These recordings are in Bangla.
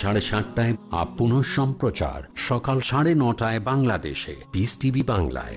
সাড়ে সাতটায় আপন সম্প্রচার সকাল সাড়ে নটায় বাংলাদেশে পিস টিভি বাংলায়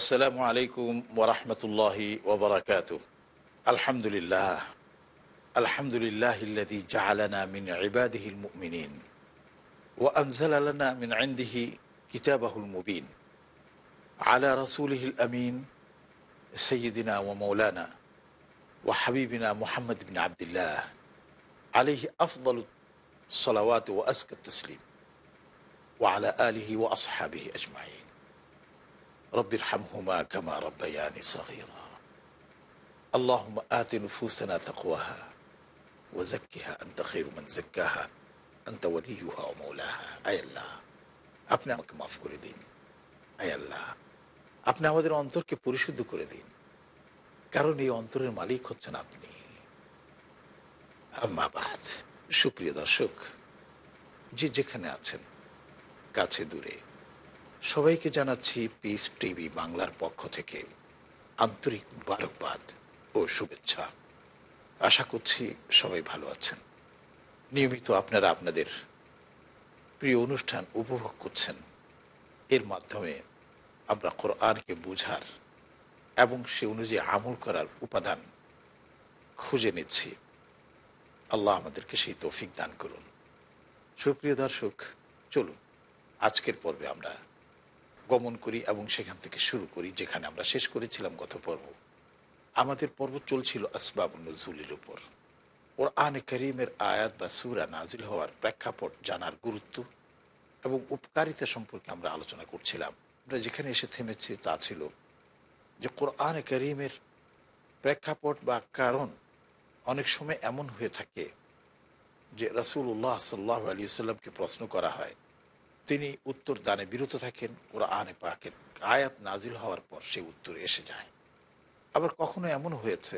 আসসালামু আলাইকুম ওরহমতুল্লাহি ওবরাকাত আলহামদুলিল্লাহ আলহামদুলিল্লাহ ইল্লাদি জাহালানা মিন ইবাদিহিল মুমিনিন ও আনজালালানা মিন আইন্দিহি কিতাবাহুল মুবিন আলা রসুলহিল আমিন সৈয়দিনা ও মৌলানা ও হাবিবিনা মোহাম্মদ বিন আবদুল্লাহ আলিহি আফদল সলাওয়াত ও আসক তসলিম وعلى آله وأصحابه أجمعين রব্বির হামহুমা কামা রব্বায়ানি সহিরা اللهم آت نفوسنا تقواها وزكها أنت خير من زكاها أنت وليها ومولاها أي الله আপনি আমাকে মাফ করে দিন আয় আল্লাহ আপনি আমাদের অন্তরকে পরিশুদ্ধ করে দিন কারণ এই অন্তরের মালিক হচ্ছেন আপনি আম্মাবাদ সুপ্রিয় দর্শক যে যেখানে আছেন কাছে দূরে সবাইকে জানাচ্ছি পিস টিভি বাংলার পক্ষ থেকে আন্তরিক মুবারকবাদ ও শুভেচ্ছা আশা করছি সবাই ভালো আছেন নিয়মিত আপনারা আপনাদের প্রিয় অনুষ্ঠান উপভোগ করছেন এর মাধ্যমে আমরা কোরআনকে বোঝার এবং সে অনুযায়ী আমল করার উপাদান খুঁজে নিচ্ছি আল্লাহ আমাদেরকে সেই তৌফিক দান করুন সুপ্রিয় দর্শক চলুন আজকের পর্বে আমরা গমন করি এবং সেখান থেকে শুরু করি যেখানে আমরা শেষ করেছিলাম গত পর্ব আমাদের পর্ব চলছিল আসবাব নজরুলের উপর ওর আনে করিমের আয়াত বা সুরা নাজিল হওয়ার প্রেক্ষাপট জানার গুরুত্ব এবং উপকারিতা সম্পর্কে আমরা আলোচনা করছিলাম আমরা যেখানে এসে থেমেছি তা ছিল যে কোরআনে করিমের প্রেক্ষাপট বা কারণ অনেক সময় এমন হয়ে থাকে যে রাসুল্লাহ সাল্লাহ আলী সাল্লামকে প্রশ্ন করা হয় তিনি উত্তর দানে বিরত থাকেন ওরা আনে পাকেন আয়াত নাজিল হওয়ার পর সেই উত্তর এসে যায় আবার কখনো এমন হয়েছে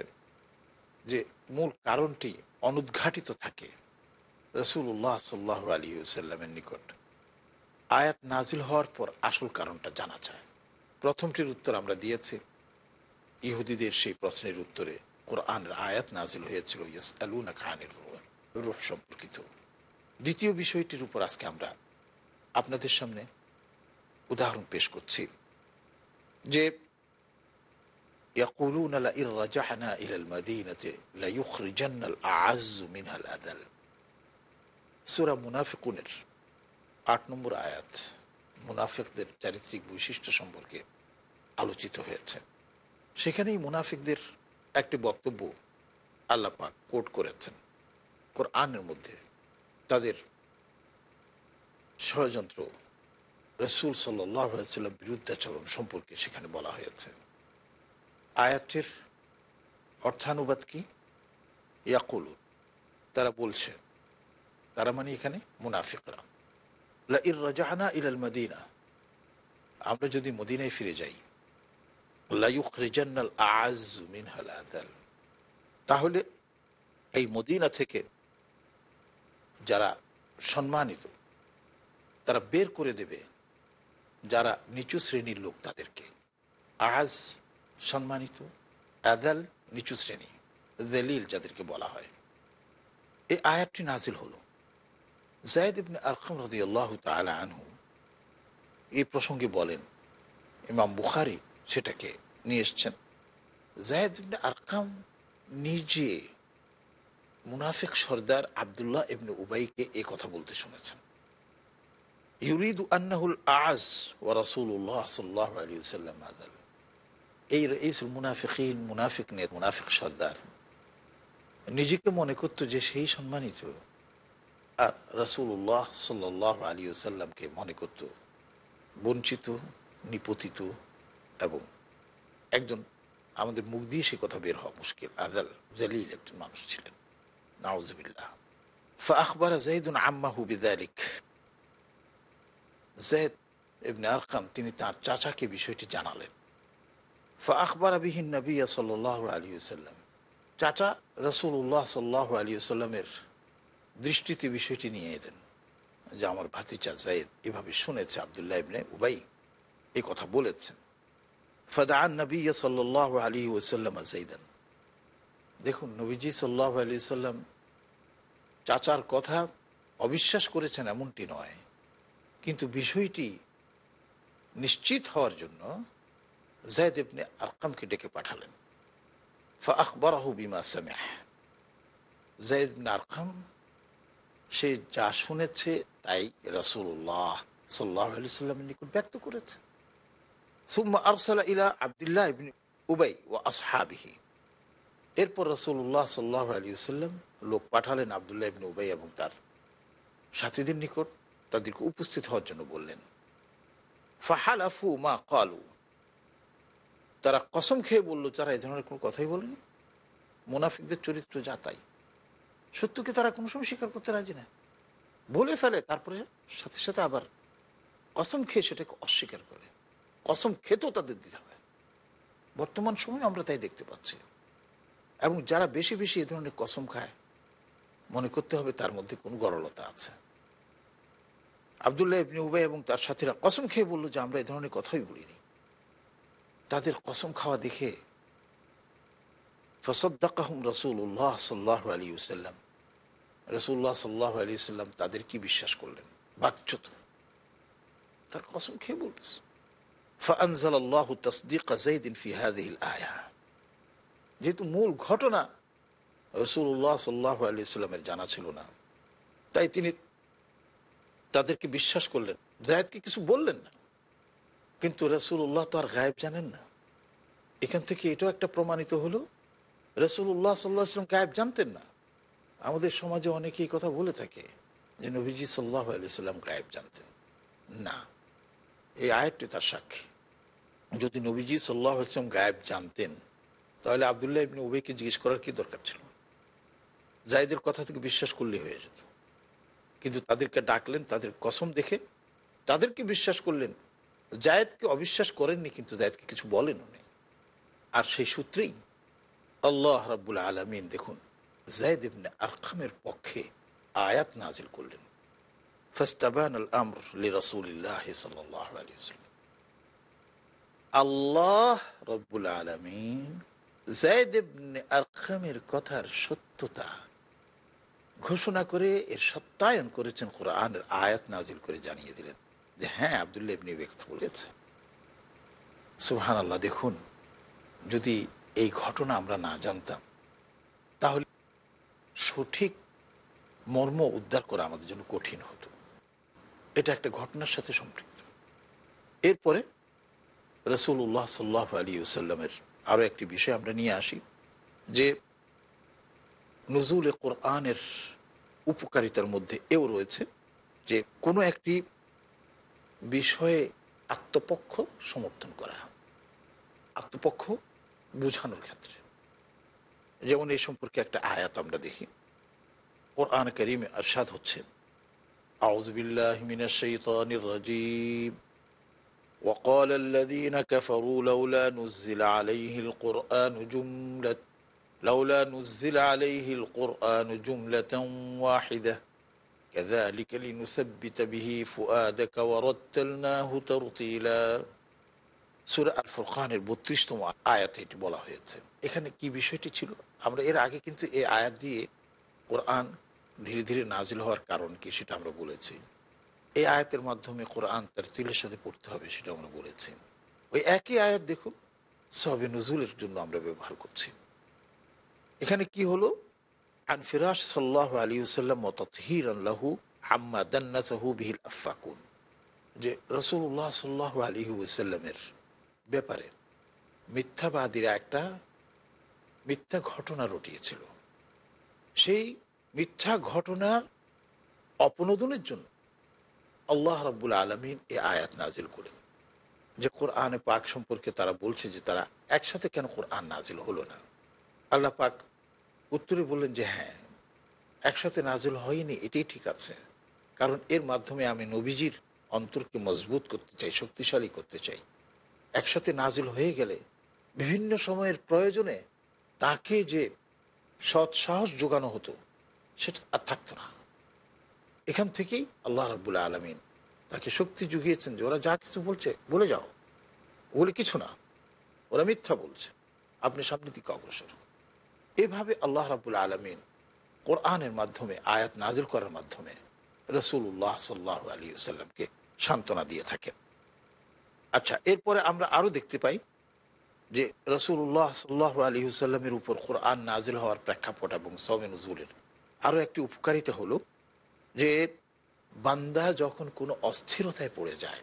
যে মূল কারণটি অনুদ্ঘাটিত থাকে রসুল্লাহ সাল্লাহ আলী সাল্লামের নিকট আয়াত নাজিল হওয়ার পর আসল কারণটা জানা যায় প্রথমটির উত্তর আমরা দিয়েছি ইহুদিদের সেই প্রশ্নের উত্তরে কোরআনের আয়াত নাজিল হয়েছিল ইয়াস আলুনা খানের রূপ সম্পর্কিত দ্বিতীয় বিষয়টির উপর আজকে আমরা আপনাদের সামনে উদাহরণ পেশ করছি যে আট নম্বর আয়াত মুনাফিকদের চারিত্রিক বৈশিষ্ট্য সম্পর্কে আলোচিত হয়েছে সেখানেই মুনাফিকদের একটি বক্তব্য আল্লাপাক কোট করেছেন কোরআনের মধ্যে তাদের ষড়যন্ত্র রসুল সাল্লাম আচরণ সম্পর্কে সেখানে বলা হয়েছে আয়াতের অর্থানুবাদ কি ইয়াকুল তারা বলছে তারা মানে এখানে মুনাফিকরা ইর রাজাহানা ইলাল মদিনা আমরা যদি মদিনায় ফিরে যাই লাইক রেজান্নাল আজমিন আদাল তাহলে এই মদিনা থেকে যারা সম্মানিত তারা বের করে দেবে যারা নিচু শ্রেণীর লোক তাদেরকে আজ সম্মানিত আদাল নিচু শ্রেণী দলিল যাদেরকে বলা হয় এই আয়াতটি নাজিল হলো জায়দ ইবনে আরকম রদি আল্লাহ তালা আনহু এই প্রসঙ্গে বলেন ইমাম বুখারি সেটাকে নিয়ে এসছেন জায়দ ইবনে আরকাম নিজে মুনাফিক সর্দার আবদুল্লাহ ইবনে উবাইকে এই কথা বলতে শুনেছেন ইউরিদ আন্নাহুল আজ ও রাসুল্লাহ সাল্লাহ আলী আদাল এই রইসুল মুনাফিকিন মুনাফিক নে মুনাফিক সর্দার নিজেকে মনে করতো যে সেই সম্মানিত আর রাসুল্লাহ সাল্লাহ আলী সাল্লামকে মনে করত বঞ্চিত নিপতিত এবং একজন আমাদের মুখ দিয়ে সে কথা বের হওয়া মুশকিল আদাল জালিল একজন মানুষ ছিলেন নাউজবিল্লাহ ফা আখবর জাইদুন আম্মাহু বিদালিক জেদ ইবনে আরকাম তিনি তার চাচাকে বিষয়টি জানালেন আকবর আবিহীন নবী সাল আলী সাল্লাম চাচা রসুল্লাহ সাল্লাহ আলী সাল্লামের দৃষ্টিতে বিষয়টি নিয়ে এলেন যে আমার ভাতিচা জায়দ এভাবে শুনেছে আবদুল্লাহ ইবনে উবাই এই কথা বলেছেন ফদা নবী সাল্লাহ আলী ওসাল্লাম জাইদান দেখুন নবীজি সাল্লাহ আলী সাল্লাম চাচার কথা অবিশ্বাস করেছেন এমনটি নয় কিন্তু বিষয়টি নিশ্চিত হওয়ার জন্য জায়দ ইবনে আরকামকে ডেকে পাঠালেন ফা আকবর বিমা সামেহ জায়দ ইবনে আরকাম সে যা শুনেছে তাই রসুল্লাহ সাল্লাহ সাল্লামের নিকট ব্যক্ত করেছে সুম্মা আরসালা ইলা আবদুল্লাহ ইবনে উবাই ও আসহাবিহি এরপর রসুল্লাহ সাল্লাহ আলী সাল্লাম লোক পাঠালেন আবদুল্লাহ ইবনে উবাই এবং তার সাথীদের নিকট তাদেরকে উপস্থিত হওয়ার জন্য বললেন আফু মা কালু তারা কসম খেয়ে বলল তারা এ ধরনের কোনো কথাই বলেনি মুনাফিকদের চরিত্র যা তাই সত্যকে তারা কোনো সময় স্বীকার করতে রাজি না বলে ফেলে তারপরে সাথে সাথে আবার কসম খেয়ে সেটাকে অস্বীকার করে কসম খেতেও তাদের দিতে হবে বর্তমান সময়ে আমরা তাই দেখতে পাচ্ছি এবং যারা বেশি বেশি এ ধরনের কসম খায় মনে করতে হবে তার মধ্যে কোনো গরলতা আছে আবদুল্লাহ ইবনি উবাই এবং তার সাথীরা কসম খেয়ে বলল যে আমরা এ ধরনের কথাই বলিনি তাদের কসম খাওয়া দেখে ফসদ্দাকাহম রসুল্লাহ সাল্লাহ আলী সাল্লাম রসুল্লাহ সাল্লাহ আলী সাল্লাম তাদের কি বিশ্বাস করলেন বাচ্চত তার কসম খেয়ে বলতেছ ফানজাল তসদিক ফিহাদিল যেহেতু মূল ঘটনা রসুল্লাহ সাল্লাহ আলী সাল্লামের জানা ছিল না তাই তিনি তাদেরকে বিশ্বাস করলেন জায়দকে কিছু বললেন না কিন্তু রসুল্লাহ তো আর গায়েব জানেন না এখান থেকে এটাও একটা প্রমাণিত হলো রসুল্লাহ সাল্লাহ ইসলাম গায়েব জানতেন না আমাদের সমাজে অনেকে এই কথা বলে থাকে যে নবীজি সাল্লাহ আলিয়াল্লাম গায়েব জানতেন না এই আয়াতটি তার সাক্ষী যদি নবীজি সাল্লাহ ইসলাম গায়েব জানতেন তাহলে আবদুল্লাহ ইবিন উবেকে জিজ্ঞেস করার কি দরকার ছিল জায়দের কথা থেকে বিশ্বাস করলে হয়ে যেত কিন্তু তাদেরকে ডাকলেন তাদের কসম দেখে তাদেরকে বিশ্বাস করলেন জায়দকে অবিশ্বাস করেননি কিন্তু জায়দকে কিছু বলেন উনি আর সেই সূত্রেই আল্লাহ রাবুল আলমিন দেখুন জায়দ ইবনে আরখামের পক্ষে আয়াত নাজিল করলেন আমর আল্লাহ রবুল আলমিন জায়দ ইবনে আরখামের কথার সত্যতা ঘোষণা করে এর সত্যায়ন করেছেন কোরআনের আয়াত নাজিল করে জানিয়ে দিলেন যে হ্যাঁ আবদুল্লাহ ইবনে উবাই কথা বলেছে সুহান আল্লাহ দেখুন যদি এই ঘটনা আমরা না জানতাম তাহলে সঠিক মর্ম উদ্ধার করা আমাদের জন্য কঠিন হতো এটা একটা ঘটনার সাথে সম্পৃক্ত এরপরে রসুল উল্লাহ সাল্লাহ আলী সাল্লামের আরও একটি বিষয় আমরা নিয়ে আসি যে এ কোরআনের উপকারিতার মধ্যে এও রয়েছে যে কোনো একটি বিষয়ে আত্মপক্ষ সমর্থন করা আত্মপক্ষ বোঝানোর ক্ষেত্রে যেমন এই সম্পর্কে একটা আয়াত আমরা দেখি কোরআন করিম আরশাদ হচ্ছে আউজবিল্লাহ وقال الذين كفروا لولا نزل عليه القرآن جملة লাউলা নুজিল আলাইহিল কোরআন জুমলাতাম ওয়াহিদা كذلك لنثبت به فؤادك ورتلناه ترتيلا সুরা আল ফুরকানের বত্রিশতম আয়াত এটি বলা হয়েছে এখানে কি বিষয়টি ছিল আমরা এর আগে কিন্তু এই আয়াত দিয়ে কোরআন ধীরে ধীরে নাজিল হওয়ার কারণ কি সেটা আমরা বলেছি এই আয়াতের মাধ্যমে কোরআন তার তিলের সাথে পড়তে হবে সেটা আমরা বলেছি ওই একই আয়াত দেখুন সবে নজরুলের জন্য আমরা ব্যবহার করছি এখানে কি হলো আনফিরাস সাল্লাহ আলী সাল্লাম মতহির আল্লাহু আম্মা দান্নাসাহু বিহিল আফাকুন যে রসুল্লাহ সাল্লাহ আলী সাল্লামের ব্যাপারে মিথ্যাবাদীরা একটা মিথ্যা ঘটনা রটিয়েছিল সেই মিথ্যা ঘটনার অপনোদনের জন্য আল্লাহ রব্বুল আলমিন এ আয়াত নাজিল করেন যে কোরআনে পাক সম্পর্কে তারা বলছে যে তারা একসাথে কেন কোরআন নাজিল হলো না আল্লাহ পাক উত্তরে বললেন যে হ্যাঁ একসাথে নাজুল হয়নি এটাই ঠিক আছে কারণ এর মাধ্যমে আমি নবীজির অন্তরকে মজবুত করতে চাই শক্তিশালী করতে চাই একসাথে নাজিল হয়ে গেলে বিভিন্ন সময়ের প্রয়োজনে তাকে যে সৎ সাহস যোগানো হতো সেটা আর থাকতো না এখান থেকেই আল্লাহ রাবুল আলমিন তাকে শক্তি জুগিয়েছেন যে ওরা যা কিছু বলছে বলে যাও বলে কিছু না ওরা মিথ্যা বলছে আপনি সামনে দিকে অগ্রসর এভাবে আল্লাহ রাবুল আলমিন কোরআনের মাধ্যমে আয়াত নাজিল করার মাধ্যমে রসুল্লাহ সাল্লাহ আলী সাল্লামকে সান্ত্বনা দিয়ে থাকেন আচ্ছা এরপরে আমরা আরও দেখতে পাই যে রসুল্লাহ সাল্লাহ আলী হুসাল্লামের উপর কোরআন নাজিল হওয়ার প্রেক্ষাপট এবং সৌমে নজরুলের আরও একটি উপকারিতা হলো যে বান্দা যখন কোনো অস্থিরতায় পড়ে যায়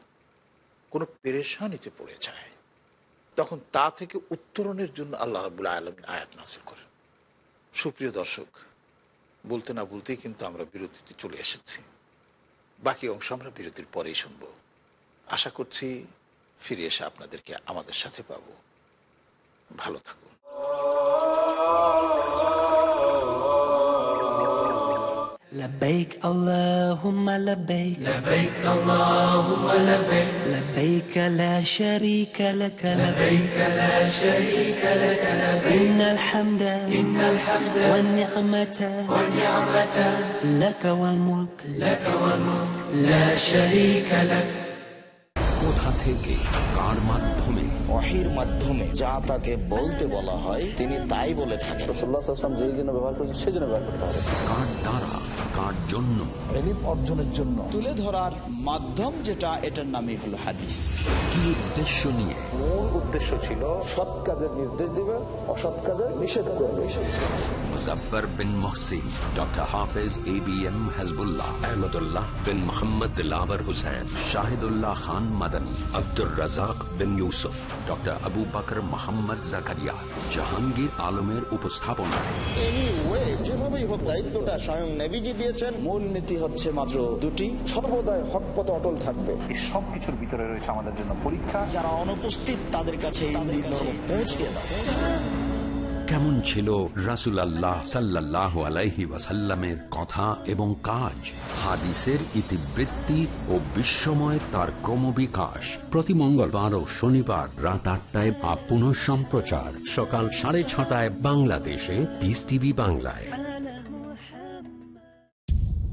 কোনো পেরেশানিতে পড়ে যায় তখন তা থেকে উত্তরণের জন্য আল্লাহ রাবুল আলম আয়াত নাসিল করেন সুপ্রিয় দর্শক বলতে না বলতেই কিন্তু আমরা বিরতিতে চলে এসেছি বাকি অংশ আমরা বিরতির পরেই শুনব আশা করছি ফিরে এসে আপনাদেরকে আমাদের সাথে পাব ভালো থাকুন لبيك اللهم لبيك لبيك اللهم لبيك لبيك لا شريك لك لبيك لا شريك لك لبيك إن الحمد إن الحمد والنعمة والنعمة لك والملك لك والملك لا شريك لك তিনি তাই বলে থাকেন সেই জন্য ব্যবহার করতে হবে কার দ্বারা কার জন্য অর্জনের জন্য তুলে ধরার মাধ্যম যেটা এটার নামই হলো হাদিস কি উদ্দেশ্য নিয়ে মূল উদ্দেশ্য ছিল সৎ কাজের নির্দেশ দিবে অসৎ কাজের নিষেধ করবে Hafez A B Shahidullah Khan Abdur Razzak bin doctor Abu Bakar Jahangir আলমের উপস্থাপনা দায়িত্বটা স্বয়ং নেবিজি দিয়েছেন মূল নীতি হচ্ছে মাত্র দুটি সর্বদাই হক পথ অটল থাকবে এই সবকিছুর ভিতরে রয়েছে আমাদের জন্য পরীক্ষা যারা অনুপস্থিত তাদের কাছে পৌঁছিয়ে কেমন ছিল সাল্লাহ আলাইহি ওয়াসাল্লামের কথা এবং কাজ হাদিসের ইতিবৃত্তি ও বিশ্বময় তার ক্রমবিকাশ প্রতি মঙ্গলবার ও শনিবার রাত আটটায় বা পুনঃ সম্প্রচার সকাল সাড়ে ছটায় বাংলাদেশে পিস টিভি বাংলায়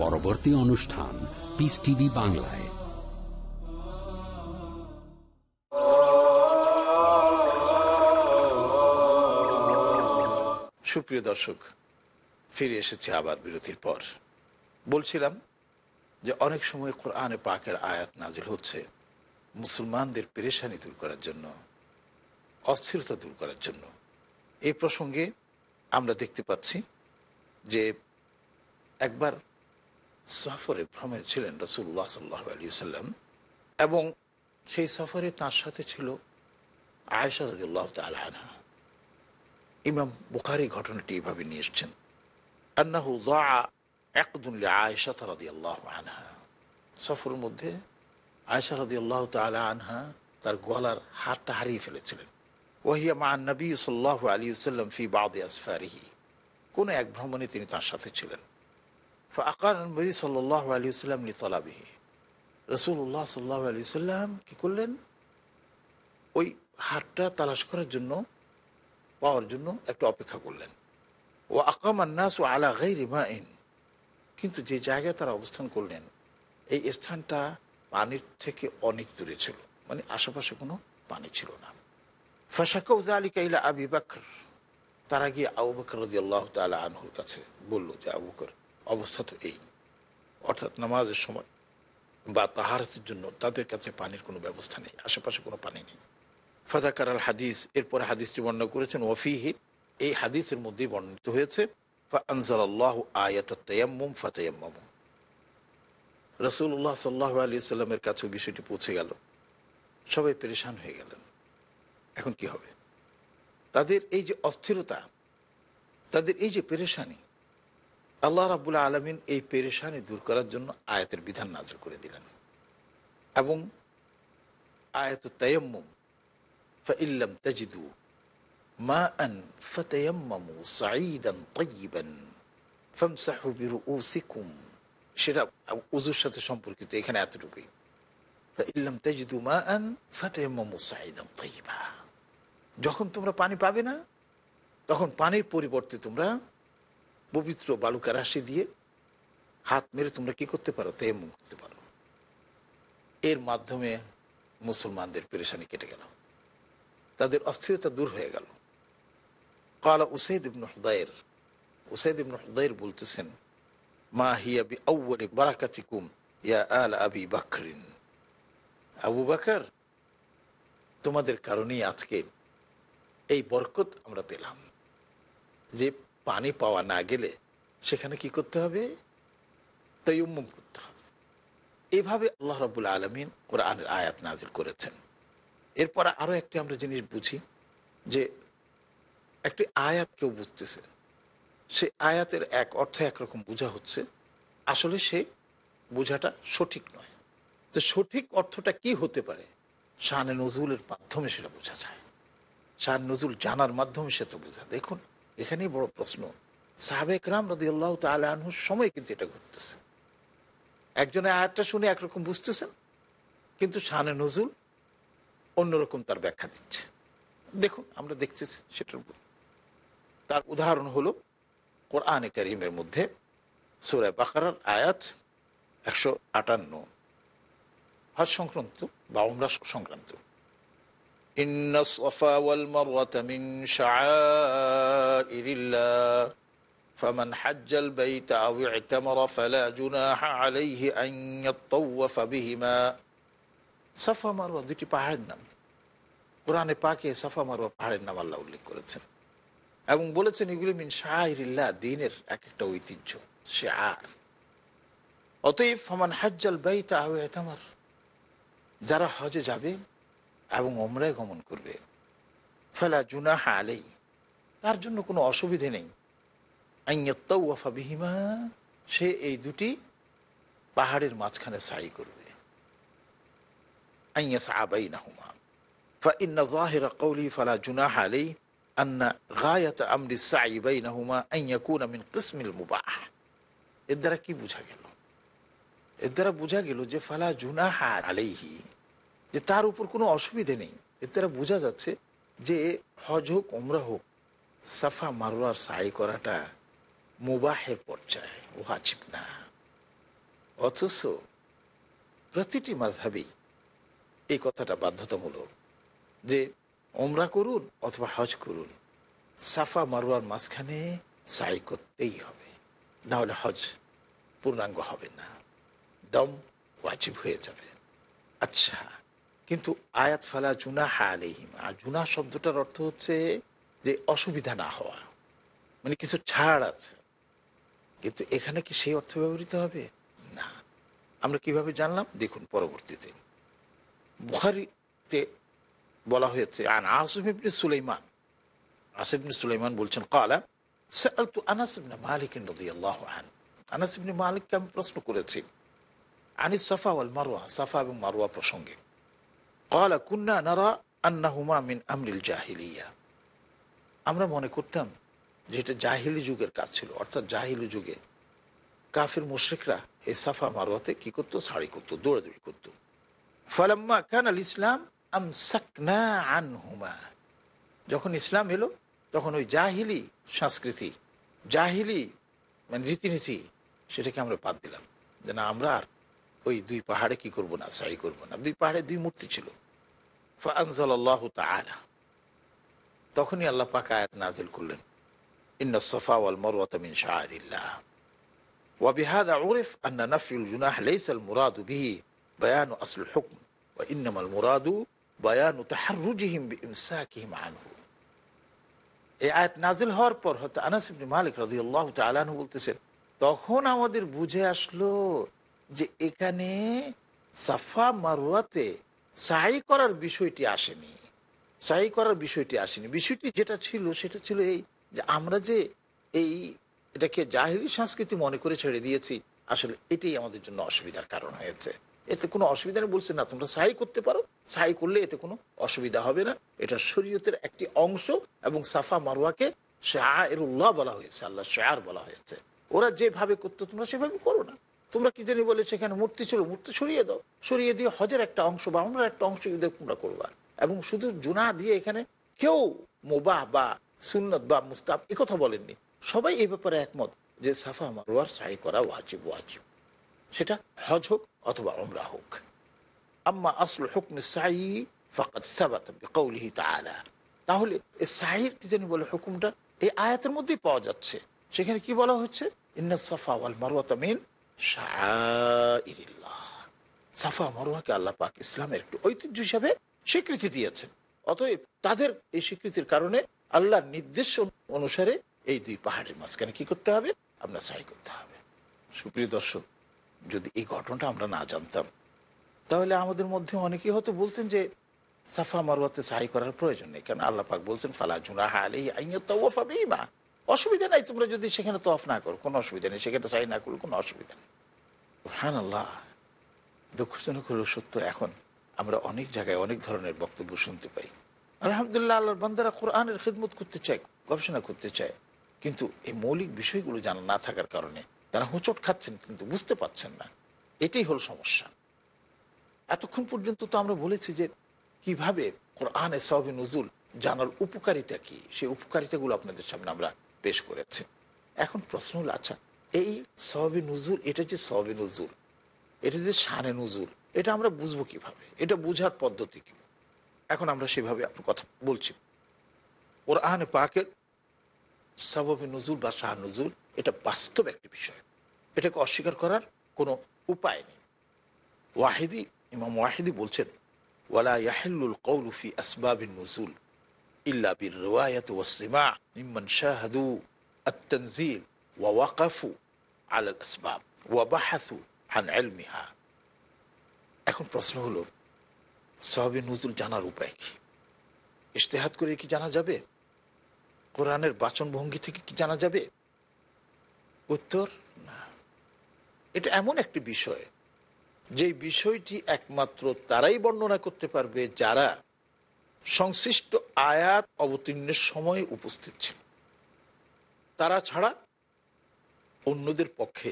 পরবর্তী অনুষ্ঠান পিস টিভি বাংলায় সুপ্রিয় দর্শক ফিরে এসেছে আবার বিরতির পর বলছিলাম যে অনেক সময় কোরআনে পাকের আয়াত নাজিল হচ্ছে মুসলমানদের পেরেশানি দূর করার জন্য অস্থিরতা দূর করার জন্য এই প্রসঙ্গে আমরা দেখতে পাচ্ছি যে একবার সফরে ভ্রমে ছিলেন রসুল্লাহ সাল্লাহ আলী সাল্লাম এবং সেই সফরে তার সাথে ছিল আয়সা রাজিউল্লাহ তালহা ইমাম বুখারি ঘটনাটি এভাবে নিয়ে এসছেন আন্নাহু একদুল্লি আয়সা তারাদি আল্লাহ আনহা সফরের মধ্যে আয়সা রাদি আল্লাহ তালা আনহা তার গলার হাতটা হারিয়ে ফেলেছিলেন ওয়াহিয়া মা নবী সাল্লাহ আলী সাল্লাম ফি বাদ আসফারিহি কোনো এক ভ্রমণে তিনি তার সাথে ছিলেন আকার নবী সাল্লাহ আলী সাল্লাম লিতলাবিহি রসুল্লাহ সাল্লাহ আলী সাল্লাম কী করলেন ওই হাটটা তালাশ করার জন্য পাওয়ার জন্য একটু অপেক্ষা করলেন ও আকাম আন্নাস ও আলা গাই রিমাইন কিন্তু যে জায়গায় তারা অবস্থান করলেন এই স্থানটা পানির থেকে অনেক দূরে ছিল মানে আশেপাশে কোনো পানি ছিল না ফাঁসাকৌজা আলী কাইলা আবি বাকর তারা গিয়ে আবু বকর রদি আল্লাহ তালা আনহুর কাছে বললো যে আবু বকর অবস্থা তো এই অর্থাৎ নামাজের সময় বা তাহারসের জন্য তাদের কাছে পানির কোনো ব্যবস্থা নেই আশেপাশে কোনো পানি নেই ফাদাকার আল হাদিস এরপরে হাদিসটি বর্ণনা করেছেন ওয়ফিহি এই হাদিসের মধ্যেই বর্ণিত হয়েছে রসুল্লাহ সাল্লাহ আলি সাল্লামের কাছেও বিষয়টি পৌঁছে গেল সবাই পরেশান হয়ে গেলেন এখন কি হবে তাদের এই যে অস্থিরতা তাদের এই যে পেরেশানি আল্লাহ রাবুল আলমিন এই পেরেশানি দূর করার জন্য আয়াতের বিধান নাজর করে দিলেন এবং আয়াত তায়াম্মুম ফাইল্লাম তাজিদু মা আন সেটা উজুর সাথে সম্পর্কিত এখানে এতটুকুই মা আন যখন তোমরা পানি পাবে না তখন পানির পরিবর্তে তোমরা পবিত্র বালুকা রাশি দিয়ে হাত মেরে তোমরা কি করতে পারো তেম করতে পারো এর মাধ্যমে মুসলমানদের পেরেশানি কেটে গেল তাদের অস্থিরতা দূর হয়ে গেল কালা Usaid ibn Hudair Usaid ibn Hudair বলতেছেন মা হিয়াবি বি বারাকাতি কুম ইয়া আল আবি বাকরিন আবু বাকার তোমাদের কারণেই আজকে এই বরকত আমরা পেলাম যে পানি পাওয়া না গেলে সেখানে কি করতে হবে তৈমম করতে হবে এভাবে আল্লাহ রবুল্লা আলমিন কোরআনের আয়াত নাজিল করেছেন এরপর আরও একটি আমরা জিনিস বুঝি যে একটি আয়াত কেউ বুঝতেছে সে আয়াতের এক অর্থে একরকম বোঝা হচ্ছে আসলে সে বোঝাটা সঠিক নয় তো সঠিক অর্থটা কি হতে পারে শাহানে নজরুলের মাধ্যমে সেটা বোঝা যায় শাহ নজরুল জানার মাধ্যমে সে তো বোঝা দেখুন এখানেই বড় প্রশ্ন সাহাবেকরাম রদি আল্লাহ তালহুর সময় কিন্তু এটা ঘটতেছে একজনে আয়াতটা শুনে একরকম বুঝতেছেন কিন্তু শাহানে নজুল অন্যরকম তার ব্যাখ্যা দিচ্ছে দেখুন আমরা দেখছি সেটার উপর তার উদাহরণ হলো কোরআনে করিমের মধ্যে সুরে বাকারার আয়াত একশো আটান্ন হজ সংক্রান্ত বা উমরা সংক্রান্ত إن الصفا والمروة من شعائر الله فمن حج البيت أو اعتمر فلا جناح عليه أن يطوف بهما সাফা মারোয়া দুটি পাহাড়ের নাম কোরআনে পাকে সাফা মারোয়া পাহাড়ের নাম আল্লাহ উল্লেখ করেছেন এবং বলেছেন এগুলি মিন শাহরিল্লা দিনের এক একটা ঐতিহ্য সে আর অতএব ফমান হাজ্জাল বাইতা আহ এতামার যারা হজে যাবে এবং ওমরায় গমন করবে ফেলা জুনাহা আলেই তার জন্য কোনো অসুবিধে নেই আইয়াত্তাউফা বিহিমা সে এই দুটি পাহাড়ের মাঝখানে সাই করবে আইয়াস আবাই নাহুমা এর দ্বারা কি বোঝা গেল এর দ্বারা বোঝা গেল যে ফালা জুনাহা আলাইহি যে তার উপর কোনো অসুবিধে নেই এর দ্বারা বোঝা যাচ্ছে যে হজ হোক ওমরা হোক সাফা মারোয়ার সাই করাটা মুবাহের পর্যায়ে ওয়াজিব না অথচ প্রতিটি মাধাবি এই কথাটা বাধ্যতামূলক যে ওমরা করুন অথবা হজ করুন সাফা মারোয়ার মাঝখানে সাই করতেই হবে না হলে হজ পূর্ণাঙ্গ হবে না দম ওয়াজিব হয়ে যাবে আচ্ছা কিন্তু আয়াত ফালা জুনা আলিহিম আর জুনা শব্দটার অর্থ হচ্ছে যে অসুবিধা না হওয়া মানে কিছু ছাড় আছে কিন্তু এখানে কি সেই অর্থ ব্যবহৃত হবে না আমরা কিভাবে জানলাম দেখুন পরবর্তীতে বুহারিতে বলা হয়েছে আন আসিফ ইবনে সুলাইমান আসিফ ইবনে সুলাইমান বলছেন কালা সালতু আনাস মালিক আল্লাহ আন আনাস মালিককে আমি প্রশ্ন করেছি আনি সাফা ওয়াল মারোয়া সাফা এবং মারোয়া প্রসঙ্গে কুন্না আন্নাহুমা মিন জাহিলিয়া আমরা মনে করতাম যে এটা জাহিলি যুগের কাজ ছিল অর্থাৎ জাহিলি যুগে কাফের মুশ্রিকরা এ সাফা মারোয়াতে কি করতো শাড়ি করতো দৌড়াদৌড়ি করতো ফালাম্মা কান আল ইসলাম আমসাকনা আনহুমা যখন ইসলাম এলো তখন ওই জাহিলি সংস্কৃতি জাহিলি মানে রীতিনীতি সেটাকে আমরা বাদ দিলাম যে না আমরা আর ওই দুই পাহাড়ে কি করবো না সাই করব না দুই পাহাড়ে দুই মূর্তি ছিল তখনই আল্লাহ পাক আয়াত নাজিল করলেন ইন্না সফা ওয়াল মরওয়াতামিন শাহরিল্লাহ وبهذا عرف أن نفي الجناح ليس المراد به নাজিল হওয়ার পর হয়তো আনাসিবনি মালিক রাজি আল্লাহ বলতেছেন তখন আমাদের বুঝে আসলো যে এখানে সাফা মারুয়াতে সাই করার বিষয়টি আসেনি সাই করার বিষয়টি আসেনি বিষয়টি যেটা ছিল সেটা ছিল এই যে আমরা যে এই এটাকে জাহিরি সংস্কৃতি মনে করে ছেড়ে দিয়েছি আসলে এটাই আমাদের জন্য অসুবিধার কারণ হয়েছে এতে কোনো অসুবিধা নেই বলছে না তোমরা সাই করতে পারো সাই করলে এতে কোনো অসুবিধা হবে না এটা শরীয়তের একটি অংশ এবং সাফা মারোয়াকে শাহ এর বলা হয়েছে আল্লাহ শেয়ার বলা হয়েছে ওরা যেভাবে করতো তোমরা সেভাবে করো না তোমরা কি জানি বলে সেখানে মূর্তি ছিল মূর্তি সরিয়ে দাও সরিয়ে দিয়ে হজের একটা অংশ বা আমরা একটা অংশ যদি তোমরা করবা এবং শুধু জুনা দিয়ে এখানে কেউ মোবাহ বা সুন্নত বা এ কথা বলেননি সবাই এই ব্যাপারে একমত যে সাফা মারোয়ার সাই করা ওয়াজিব ওয়াজিব সেটা হজ হোক অথবা অমরা হোক আম্মা আসল হোক সাই তাহলে বলে হুকুমটা এই আয়াতের মধ্যেই পাওয়া যাচ্ছে সেখানে কি বলা হচ্ছে ইন্না সাফা ওয়াল মারোয়া তামিন সাফা মরোয়াকে আল্লাহ পাক ইসলামের একটু ঐতিহ্য হিসাবে স্বীকৃতি দিয়েছেন অতএব তাদের এই স্বীকৃতির কারণে আল্লাহর নির্দেশ অনুসারে এই দুই পাহাড়ের মাঝখানে কি করতে হবে আপনার সাই করতে হবে সুপ্রিয় দর্শক যদি এই ঘটনাটা আমরা না জানতাম তাহলে আমাদের মধ্যে অনেকেই হয়তো বলতেন যে সাফা মারোয়াতে সাহায্য করার প্রয়োজন নেই কারণ আল্লাহ পাক বলছেন ফালা জুনা আলি আইয়া তাওয়াফা বিমা অসুবিধা নাই তোমরা যদি সেখানে তফ না করো কোনো অসুবিধা নেই সেখানে সাই না করো কোনো অসুবিধা নেই হ্যাঁ আল্লাহ দুঃখজনক হলেও সত্য এখন আমরা অনেক জায়গায় অনেক ধরনের বক্তব্য শুনতে পাই আলহামদুলিল্লাহ আল্লাহর বান্দারা কোরআনের খিদমত করতে চায় গবেষণা করতে চায় কিন্তু এই মৌলিক বিষয়গুলো জানা না থাকার কারণে তারা হোঁচট খাচ্ছেন কিন্তু বুঝতে পাচ্ছেন না এটাই হল সমস্যা এতক্ষণ পর্যন্ত তো আমরা বলেছি যে কিভাবে কোরআনে সবে নজুল জানার উপকারিতা কি সেই উপকারিতাগুলো আপনাদের সামনে আমরা পেশ করেছে এখন প্রশ্ন হল আচ্ছা এই সবে নজুল এটা যে সবে নজুল এটা যে সানে নজুল এটা আমরা বুঝবো কিভাবে এটা বুঝার পদ্ধতি কি এখন আমরা সেভাবে আপনার কথা বলছি ওর আহানে পাকের সববে নজুল বা শাহ নজুল এটা বাস্তব একটি বিষয় এটাকে অস্বীকার করার কোনো উপায় নেই ওয়াহিদি ইমাম ওয়াহিদি বলছেন ওয়ালা ইয়াহুল কৌলুফি আসবাবিন নজুল ওয়াকাফু আল আসবাব আন এখন প্রশ্ন হলো সাহাবি নজরুল জানার উপায় কি ইশতেহাত করে কি জানা যাবে কোরআনের বাচন ভঙ্গি থেকে কি জানা যাবে উত্তর না এটা এমন একটি বিষয় যে বিষয়টি একমাত্র তারাই বর্ণনা করতে পারবে যারা সংশ্লিষ্ট আয়াত অবতীর্ণের সময় উপস্থিত ছিল তারা ছাড়া অন্যদের পক্ষে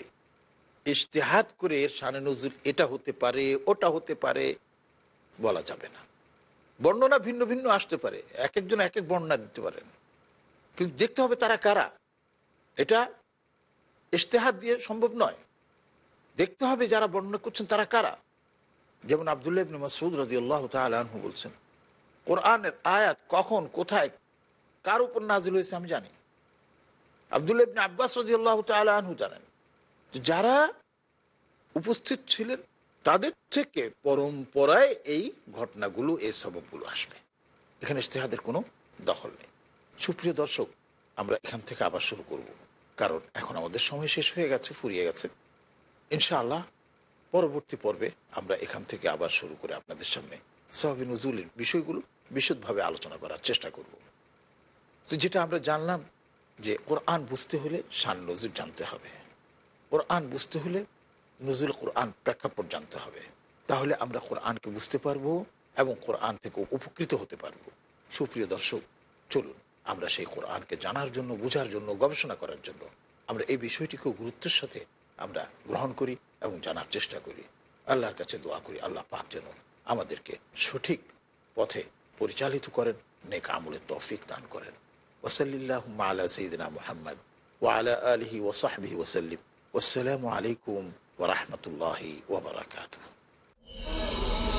ইশতেহাত করে সানে নজরুল এটা হতে পারে ওটা হতে পারে বলা যাবে না বর্ণনা ভিন্ন ভিন্ন আসতে পারে এক একজন এক এক বর্ণনা দিতে পারেন কিন্তু দেখতে হবে তারা কারা এটা ইশতেহাত দিয়ে সম্ভব নয় দেখতে হবে যারা বর্ণনা করছেন তারা কারা যেমন আবদুল্লাহ মাসুদ রাজি আল্লাহ তালু বলছেন কোরআনের আয়াত কখন কোথায় কার উপর নাজিল হয়েছে আমি জানি আবদুল্লাহ আব্বাস রদিয়াল্লাহ জানেন যারা উপস্থিত ছিলেন তাদের থেকে পরম্পরায় এই ঘটনাগুলো এই সবগুলো আসবে এখানে ইশতেহাদের কোনো দখল নেই সুপ্রিয় দর্শক আমরা এখান থেকে আবার শুরু করব কারণ এখন আমাদের সময় শেষ হয়ে গেছে ফুরিয়ে গেছে ইনশাআল্লাহ পরবর্তী পর্বে আমরা এখান থেকে আবার শুরু করে আপনাদের সামনে সহাবি নজরুলের বিষয়গুলো বিশদভাবে আলোচনা করার চেষ্টা করব তো যেটা আমরা জানলাম যে কোরআন বুঝতে হলে শান নজুর জানতে হবে কোরআন বুঝতে হলে নজুল কোরআন প্রেক্ষাপট জানতে হবে তাহলে আমরা কোরআনকে বুঝতে পারবো এবং কোরআন থেকে উপকৃত হতে পারবো সুপ্রিয় দর্শক চলুন আমরা সেই কোরআনকে জানার জন্য বোঝার জন্য গবেষণা করার জন্য আমরা এই বিষয়টিকেও গুরুত্বের সাথে আমরা গ্রহণ করি এবং জানার চেষ্টা করি আল্লাহর কাছে দোয়া করি আল্লাহ পাক যেন আমাদেরকে সঠিক পথে পরিচালিত করেন নেক আমলের তৌফিক দান করেন ওসলিল্লাহ আলা সঈদিনা মুহাম্মদ ওয়ালা আলহি ওসাহবি ওসাল্লিম আসসালামু আলাইকুম ওরহমতুল্লাহি ওবরাকাত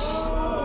Oh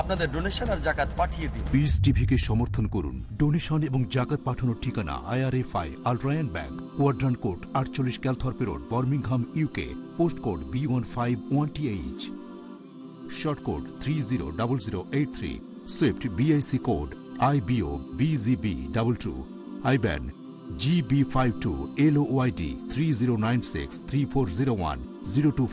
আপনাদের ডোনেশন আর জাকাত পাঠিয়ে দিন পিস কে সমর্থন করুন ডোনেশন এবং জাকাত পাঠানোর ঠিকানা IRFI Al Rayan bank quadrant code আটচল্লিশ Calthorpe road Birmingham UK post code B T H short code three zero double zero eight three swift BIC code IBO BGB double two IBAN GB five two L YD three zero nine six three four zero one zero two